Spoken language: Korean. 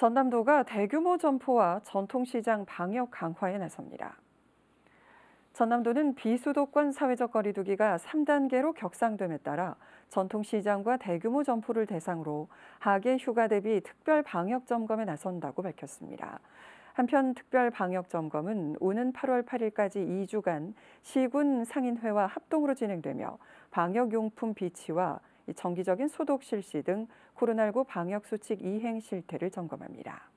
전남도가 대규모 점포와 전통시장 방역 강화에 나섭니다. 전남도는 비수도권 사회적 거리두기가 3단계로 격상됨에 따라 전통시장과 대규모 점포를 대상으로 하계 휴가 대비 특별 방역 점검에 나선다고 밝혔습니다. 한편 특별 방역 점검은 오는 8월 8일까지 2주간 시군 상인회와 합동으로 진행되며 방역용품 비치와 정기적인 소독 실시 등 코로나19 방역 수칙 이행 실태를 점검합니다.